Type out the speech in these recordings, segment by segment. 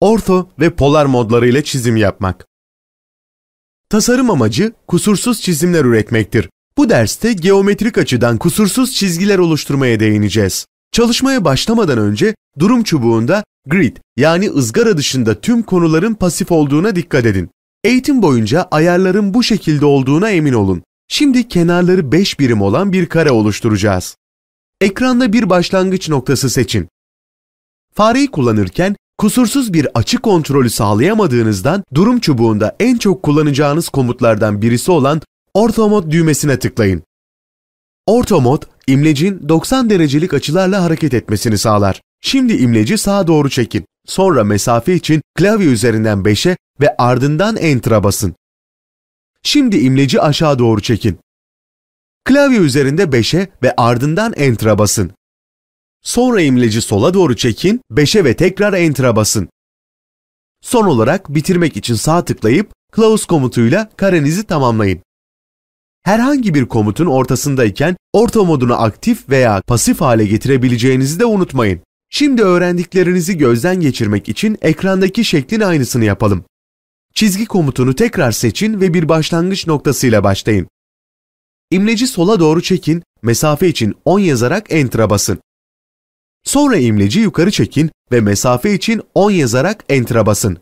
orto ve polar modları ile çizim yapmak. Tasarım amacı kusursuz çizimler üretmektir. Bu derste geometrik açıdan kusursuz çizgiler oluşturmaya değineceğiz. Çalışmaya başlamadan önce durum çubuğunda grid yani ızgara dışında tüm konuların pasif olduğuna dikkat edin. Eğitim boyunca ayarların bu şekilde olduğuna emin olun. Şimdi kenarları 5 birim olan bir kare oluşturacağız. Ekranda bir başlangıç noktası seçin. Fareyi kullanırken Kusursuz bir açı kontrolü sağlayamadığınızdan durum çubuğunda en çok kullanacağınız komutlardan birisi olan mod düğmesine tıklayın. mod imlecin 90 derecelik açılarla hareket etmesini sağlar. Şimdi imleci sağa doğru çekin. Sonra mesafe için klavye üzerinden 5'e ve ardından Enter'a basın. Şimdi imleci aşağı doğru çekin. Klavye üzerinde 5'e ve ardından Enter'a basın. Sonra imleci sola doğru çekin, 5'e ve tekrar Enter'a basın. Son olarak bitirmek için sağ tıklayıp Close komutuyla karenizi tamamlayın. Herhangi bir komutun ortasındayken orta modunu aktif veya pasif hale getirebileceğinizi de unutmayın. Şimdi öğrendiklerinizi gözden geçirmek için ekrandaki şeklin aynısını yapalım. Çizgi komutunu tekrar seçin ve bir başlangıç noktasıyla başlayın. İmleci sola doğru çekin, mesafe için 10 yazarak Enter'a basın. Sonra imleci yukarı çekin ve mesafe için 10 yazarak enter'a basın.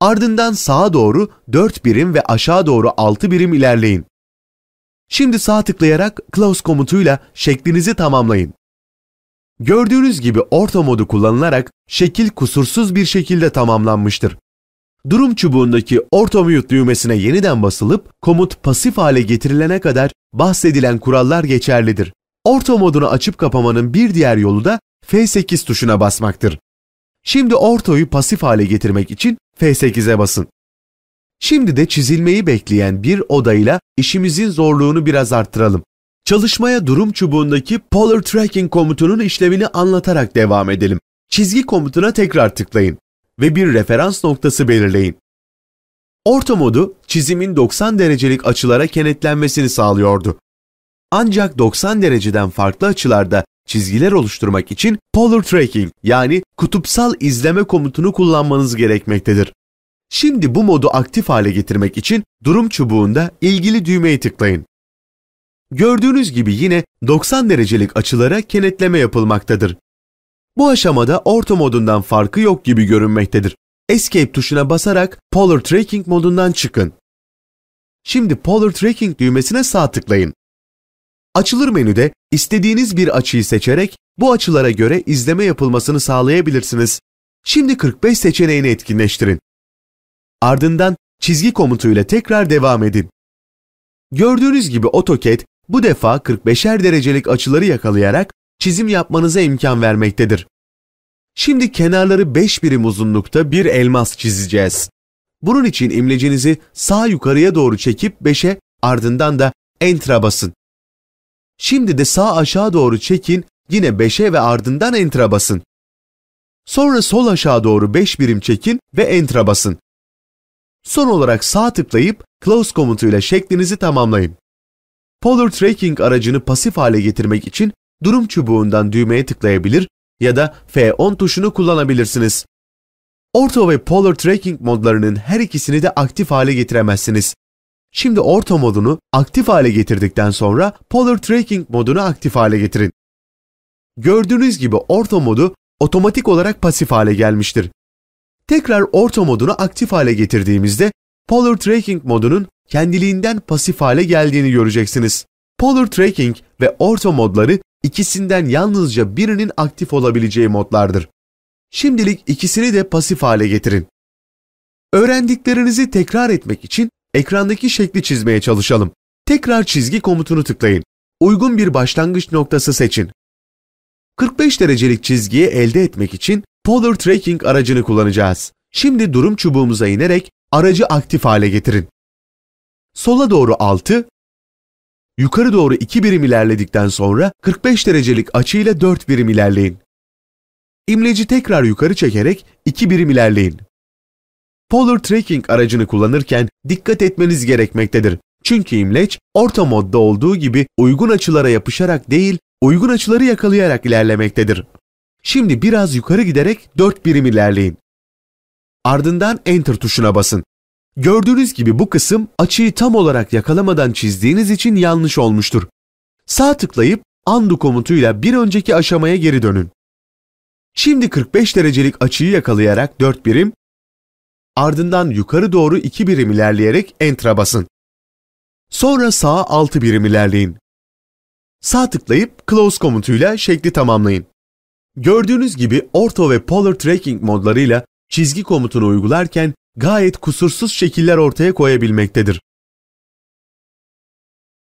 Ardından sağa doğru 4 birim ve aşağı doğru 6 birim ilerleyin. Şimdi sağ tıklayarak close komutuyla şeklinizi tamamlayın. Gördüğünüz gibi orta modu kullanılarak şekil kusursuz bir şekilde tamamlanmıştır. Durum çubuğundaki orta mute düğmesine yeniden basılıp komut pasif hale getirilene kadar bahsedilen kurallar geçerlidir. Orta modunu açıp kapamanın bir diğer yolu da F8 tuşuna basmaktır. Şimdi ortoyu pasif hale getirmek için F8'e basın. Şimdi de çizilmeyi bekleyen bir odayla işimizin zorluğunu biraz arttıralım. Çalışmaya durum çubuğundaki Polar Tracking komutunun işlevini anlatarak devam edelim. Çizgi komutuna tekrar tıklayın ve bir referans noktası belirleyin. Orta modu çizimin 90 derecelik açılara kenetlenmesini sağlıyordu. Ancak 90 dereceden farklı açılarda çizgiler oluşturmak için polar tracking yani kutupsal izleme komutunu kullanmanız gerekmektedir. Şimdi bu modu aktif hale getirmek için durum çubuğunda ilgili düğmeye tıklayın. Gördüğünüz gibi yine 90 derecelik açılara kenetleme yapılmaktadır. Bu aşamada orta modundan farkı yok gibi görünmektedir. Escape tuşuna basarak Polar Tracking modundan çıkın. Şimdi Polar Tracking düğmesine sağ tıklayın. Açılır menüde istediğiniz bir açıyı seçerek bu açılara göre izleme yapılmasını sağlayabilirsiniz. Şimdi 45 seçeneğini etkinleştirin. Ardından çizgi komutuyla tekrar devam edin. Gördüğünüz gibi AutoCAD bu defa 45'er derecelik açıları yakalayarak çizim yapmanıza imkan vermektedir. Şimdi kenarları 5 birim uzunlukta bir elmas çizeceğiz. Bunun için imlecinizi sağ yukarıya doğru çekip 5'e ardından da Enter'a basın. Şimdi de sağ aşağı doğru çekin, yine 5'e ve ardından enter'a basın. Sonra sol aşağı doğru 5 birim çekin ve enter'a basın. Son olarak sağ tıklayıp close komutuyla şeklinizi tamamlayın. Polar Tracking aracını pasif hale getirmek için durum çubuğundan düğmeye tıklayabilir ya da F10 tuşunu kullanabilirsiniz. Orto ve Polar Tracking modlarının her ikisini de aktif hale getiremezsiniz. Şimdi orta modunu aktif hale getirdikten sonra Polar Tracking modunu aktif hale getirin. Gördüğünüz gibi orta modu otomatik olarak pasif hale gelmiştir. Tekrar orta modunu aktif hale getirdiğimizde Polar Tracking modunun kendiliğinden pasif hale geldiğini göreceksiniz. Polar Tracking ve orta modları ikisinden yalnızca birinin aktif olabileceği modlardır. Şimdilik ikisini de pasif hale getirin. Öğrendiklerinizi tekrar etmek için Ekrandaki şekli çizmeye çalışalım. Tekrar çizgi komutunu tıklayın. Uygun bir başlangıç noktası seçin. 45 derecelik çizgiyi elde etmek için Polar Tracking aracını kullanacağız. Şimdi durum çubuğumuza inerek aracı aktif hale getirin. Sola doğru 6, yukarı doğru 2 birim ilerledikten sonra 45 derecelik açıyla 4 birim ilerleyin. İmleci tekrar yukarı çekerek 2 birim ilerleyin. Polar Tracking aracını kullanırken dikkat etmeniz gerekmektedir. Çünkü imleç orta modda olduğu gibi uygun açılara yapışarak değil, uygun açıları yakalayarak ilerlemektedir. Şimdi biraz yukarı giderek 4 birim ilerleyin. Ardından Enter tuşuna basın. Gördüğünüz gibi bu kısım açıyı tam olarak yakalamadan çizdiğiniz için yanlış olmuştur. Sağ tıklayıp Undo komutuyla bir önceki aşamaya geri dönün. Şimdi 45 derecelik açıyı yakalayarak 4 birim ardından yukarı doğru 2 birim ilerleyerek enter'a basın. Sonra sağa 6 birim ilerleyin. Sağ tıklayıp Close komutuyla şekli tamamlayın. Gördüğünüz gibi ortho ve polar tracking modlarıyla çizgi komutunu uygularken gayet kusursuz şekiller ortaya koyabilmektedir.